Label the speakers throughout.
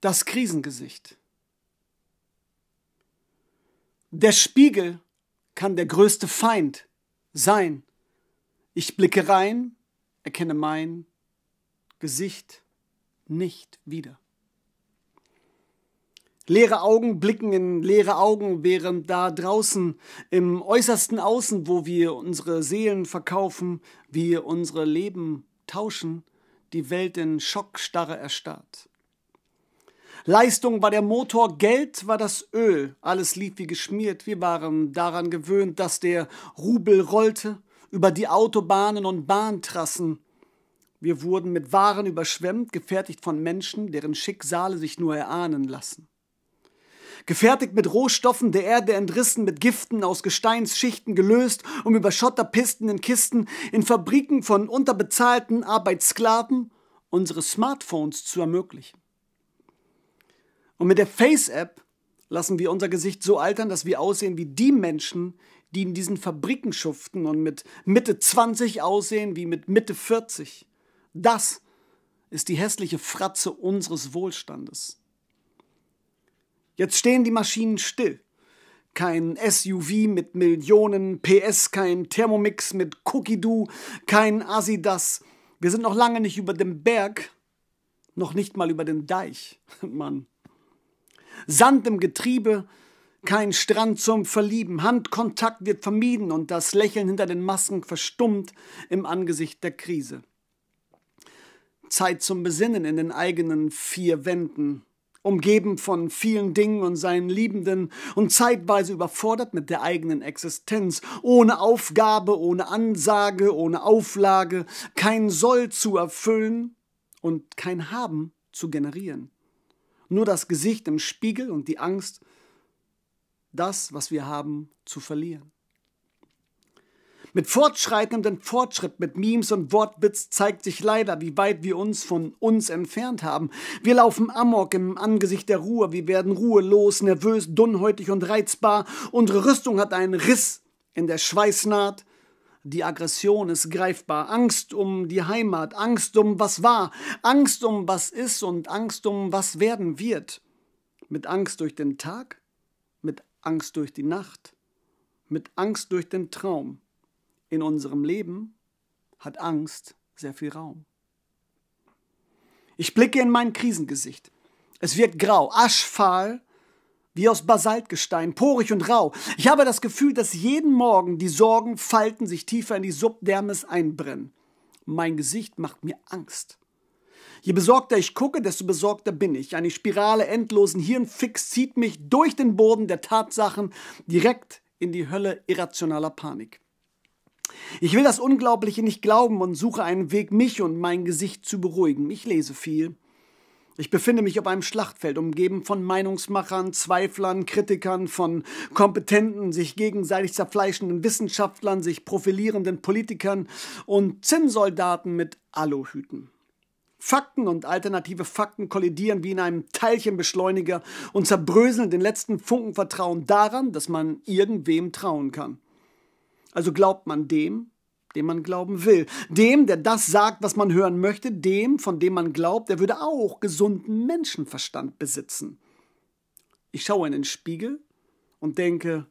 Speaker 1: das Krisengesicht. Der Spiegel kann der größte Feind sein. Ich blicke rein, erkenne mein Gesicht nicht wieder. Leere Augen blicken in leere Augen, während da draußen im äußersten Außen, wo wir unsere Seelen verkaufen, wir unsere Leben tauschen, die Welt in Schockstarre erstarrt. Leistung war der Motor, Geld war das Öl. Alles lief wie geschmiert. Wir waren daran gewöhnt, dass der Rubel rollte über die Autobahnen und Bahntrassen. Wir wurden mit Waren überschwemmt, gefertigt von Menschen, deren Schicksale sich nur erahnen lassen. Gefertigt mit Rohstoffen der Erde entrissen, mit Giften aus Gesteinsschichten gelöst, um über Schotterpisten in Kisten, in Fabriken von unterbezahlten Arbeitssklaven unsere Smartphones zu ermöglichen. Und mit der Face-App lassen wir unser Gesicht so altern, dass wir aussehen wie die Menschen, die in diesen Fabriken schuften und mit Mitte 20 aussehen wie mit Mitte 40. Das ist die hässliche Fratze unseres Wohlstandes. Jetzt stehen die Maschinen still. Kein SUV mit Millionen PS, kein Thermomix mit Cookie-Doo, kein Asidas. Wir sind noch lange nicht über dem Berg, noch nicht mal über den Deich, Mann. Sand im Getriebe, kein Strand zum Verlieben, Handkontakt wird vermieden und das Lächeln hinter den Masken verstummt im Angesicht der Krise. Zeit zum Besinnen in den eigenen vier Wänden, umgeben von vielen Dingen und seinen Liebenden und zeitweise überfordert mit der eigenen Existenz, ohne Aufgabe, ohne Ansage, ohne Auflage, kein Soll zu erfüllen und kein Haben zu generieren. Nur das Gesicht im Spiegel und die Angst, das, was wir haben, zu verlieren. Mit fortschreitendem Fortschritt, mit Memes und Wortwitz zeigt sich leider, wie weit wir uns von uns entfernt haben. Wir laufen amok im Angesicht der Ruhe, wir werden ruhelos, nervös, dunnhäutig und reizbar. Unsere Rüstung hat einen Riss in der Schweißnaht, die Aggression ist greifbar, Angst um die Heimat, Angst um was war, Angst um was ist und Angst um was werden wird. Mit Angst durch den Tag, mit Angst durch die Nacht, mit Angst durch den Traum. In unserem Leben hat Angst sehr viel Raum. Ich blicke in mein Krisengesicht. Es wird grau, aschfahl wie aus Basaltgestein, porig und rau. Ich habe das Gefühl, dass jeden Morgen die Sorgen falten sich tiefer in die Subdermis einbrennen. Mein Gesicht macht mir Angst. Je besorgter ich gucke, desto besorgter bin ich. Eine Spirale endlosen Hirnfix zieht mich durch den Boden der Tatsachen direkt in die Hölle irrationaler Panik. Ich will das Unglaubliche nicht glauben und suche einen Weg, mich und mein Gesicht zu beruhigen. Ich lese viel, ich befinde mich auf einem Schlachtfeld, umgeben von Meinungsmachern, Zweiflern, Kritikern, von kompetenten, sich gegenseitig zerfleischenden Wissenschaftlern, sich profilierenden Politikern und Zinnsoldaten mit Aluhüten. Fakten und alternative Fakten kollidieren wie in einem Teilchenbeschleuniger und zerbröseln den letzten Funken Vertrauen daran, dass man irgendwem trauen kann. Also glaubt man dem, dem man glauben will. Dem, der das sagt, was man hören möchte, dem, von dem man glaubt, der würde auch gesunden Menschenverstand besitzen. Ich schaue in den Spiegel und denke,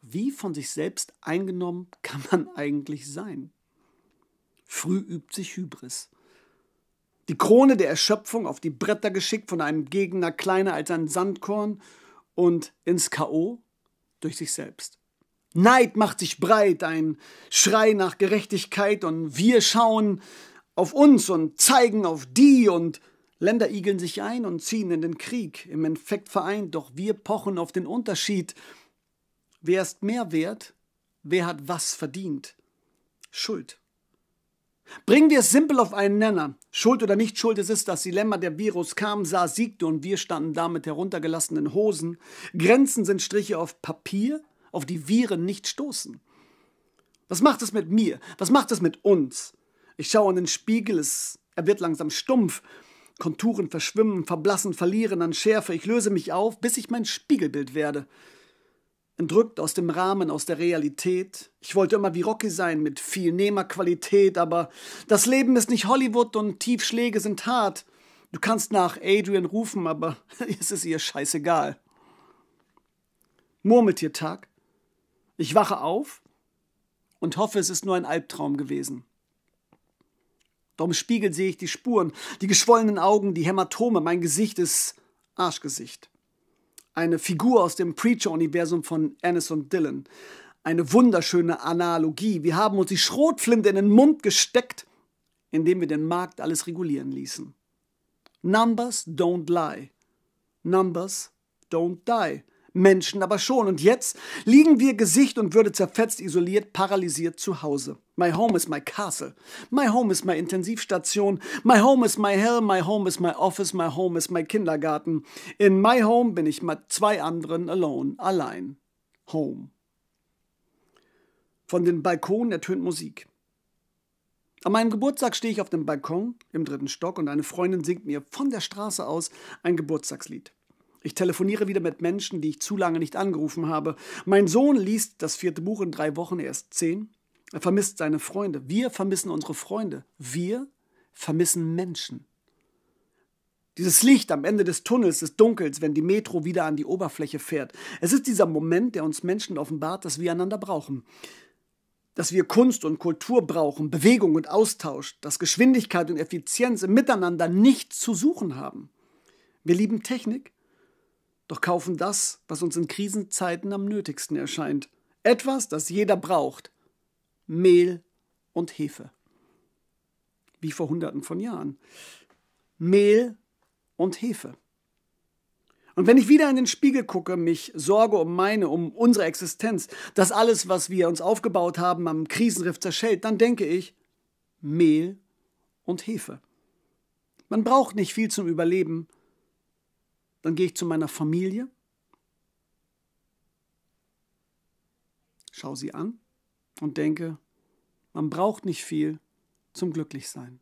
Speaker 1: wie von sich selbst eingenommen kann man eigentlich sein? Früh übt sich Hybris. Die Krone der Erschöpfung auf die Bretter geschickt von einem Gegner kleiner als ein Sandkorn und ins K.O. durch sich selbst. Neid macht sich breit, ein Schrei nach Gerechtigkeit und wir schauen auf uns und zeigen auf die und Länder igeln sich ein und ziehen in den Krieg, im Infekt vereint, doch wir pochen auf den Unterschied. Wer ist mehr wert? Wer hat was verdient? Schuld. Bringen wir es simpel auf einen Nenner. Schuld oder nicht schuld, es ist das Dilemma. Der Virus kam, sah, siegte und wir standen da mit heruntergelassenen Hosen. Grenzen sind Striche auf Papier, auf die Viren nicht stoßen. Was macht es mit mir? Was macht es mit uns? Ich schaue in den Spiegel, es, er wird langsam stumpf. Konturen verschwimmen, verblassen, verlieren an Schärfe. Ich löse mich auf, bis ich mein Spiegelbild werde. Entrückt aus dem Rahmen, aus der Realität. Ich wollte immer wie Rocky sein, mit viel Nehmerqualität, aber das Leben ist nicht Hollywood und Tiefschläge sind hart. Du kannst nach Adrian rufen, aber es ist ihr scheißegal. Murmeltiertag, ich wache auf und hoffe, es ist nur ein Albtraum gewesen. Doch im Spiegel sehe ich die Spuren, die geschwollenen Augen, die Hämatome, mein Gesicht ist Arschgesicht. Eine Figur aus dem Preacher-Universum von Anison Dillon. Eine wunderschöne Analogie. Wir haben uns die Schrotflinte in den Mund gesteckt, indem wir den Markt alles regulieren ließen. Numbers don't lie. Numbers don't die. Menschen aber schon. Und jetzt liegen wir Gesicht und Würde zerfetzt, isoliert, paralysiert zu Hause. My home is my castle. My home is my Intensivstation. My home is my hell. My home is my office. My home is my Kindergarten. In my home bin ich mit zwei anderen alone, allein. Home. Von den Balkonen ertönt Musik. An meinem Geburtstag stehe ich auf dem Balkon im dritten Stock und eine Freundin singt mir von der Straße aus ein Geburtstagslied. Ich telefoniere wieder mit Menschen, die ich zu lange nicht angerufen habe. Mein Sohn liest das vierte Buch in drei Wochen, er ist zehn. Er vermisst seine Freunde. Wir vermissen unsere Freunde. Wir vermissen Menschen. Dieses Licht am Ende des Tunnels, des Dunkels, wenn die Metro wieder an die Oberfläche fährt. Es ist dieser Moment, der uns Menschen offenbart, dass wir einander brauchen. Dass wir Kunst und Kultur brauchen, Bewegung und Austausch, dass Geschwindigkeit und Effizienz im Miteinander nichts zu suchen haben. Wir lieben Technik, doch kaufen das, was uns in Krisenzeiten am nötigsten erscheint. Etwas, das jeder braucht. Mehl und Hefe. Wie vor Hunderten von Jahren. Mehl und Hefe. Und wenn ich wieder in den Spiegel gucke, mich sorge um meine, um unsere Existenz, dass alles, was wir uns aufgebaut haben, am Krisenriff zerschellt, dann denke ich Mehl und Hefe. Man braucht nicht viel zum Überleben, dann gehe ich zu meiner Familie, schaue sie an und denke, man braucht nicht viel zum Glücklichsein.